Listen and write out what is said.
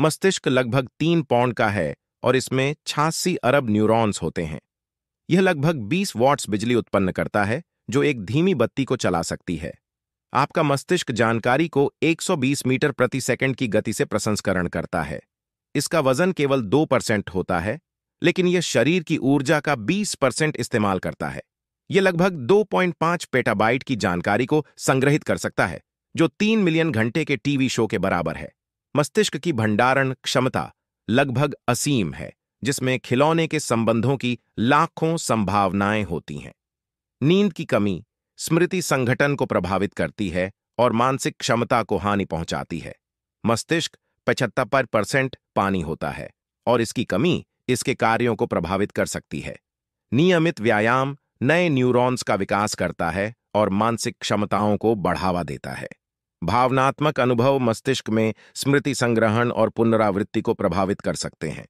मस्तिष्क लगभग तीन पौंड का है और इसमें छियासी अरब न्यूरॉन्स होते हैं यह लगभग 20 वॉट्स बिजली उत्पन्न करता है जो एक धीमी बत्ती को चला सकती है आपका मस्तिष्क जानकारी को 120 मीटर प्रति सेकंड की गति से प्रसंस्करण करता है इसका वजन केवल 2 परसेंट होता है लेकिन यह शरीर की ऊर्जा का 20 परसेंट इस्तेमाल करता है यह लगभग 2.5 पेटाबाइट की जानकारी को संग्रहित कर सकता है जो तीन मिलियन घंटे के टीवी शो के बराबर है मस्तिष्क की भंडारण क्षमता लगभग असीम है जिसमें खिलौने के संबंधों की लाखों संभावनाएं होती हैं नींद की कमी स्मृति संगठन को प्रभावित करती है और मानसिक क्षमता को हानि पहुंचाती है मस्तिष्क पचहत्तर परसेंट पानी होता है और इसकी कमी इसके कार्यों को प्रभावित कर सकती है नियमित व्यायाम नए न्यूरॉन्स का विकास करता है और मानसिक क्षमताओं को बढ़ावा देता है भावनात्मक अनुभव मस्तिष्क में स्मृति संग्रहण और पुनरावृत्ति को प्रभावित कर सकते हैं